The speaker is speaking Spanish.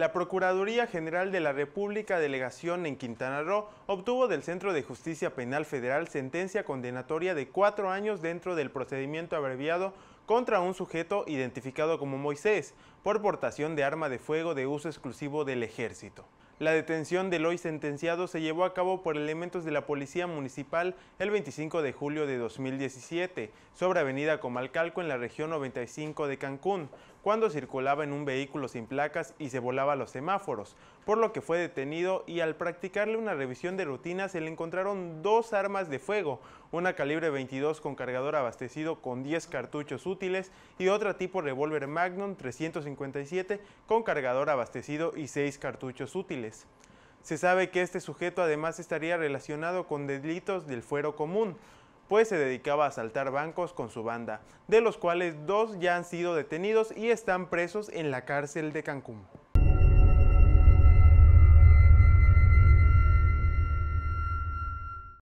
La Procuraduría General de la República Delegación en Quintana Roo obtuvo del Centro de Justicia Penal Federal sentencia condenatoria de cuatro años dentro del procedimiento abreviado contra un sujeto identificado como Moisés por portación de arma de fuego de uso exclusivo del ejército. La detención del hoy sentenciado se llevó a cabo por elementos de la Policía Municipal el 25 de julio de 2017 sobre Avenida Comalcalco en la región 95 de Cancún, cuando circulaba en un vehículo sin placas y se volaba los semáforos, por lo que fue detenido y al practicarle una revisión de rutina se le encontraron dos armas de fuego, una calibre 22 con cargador abastecido con 10 cartuchos útiles y otra tipo revólver Magnum 357 con cargador abastecido y 6 cartuchos útiles. Se sabe que este sujeto además estaría relacionado con delitos del fuero común, pues se dedicaba a asaltar bancos con su banda, de los cuales dos ya han sido detenidos y están presos en la cárcel de Cancún.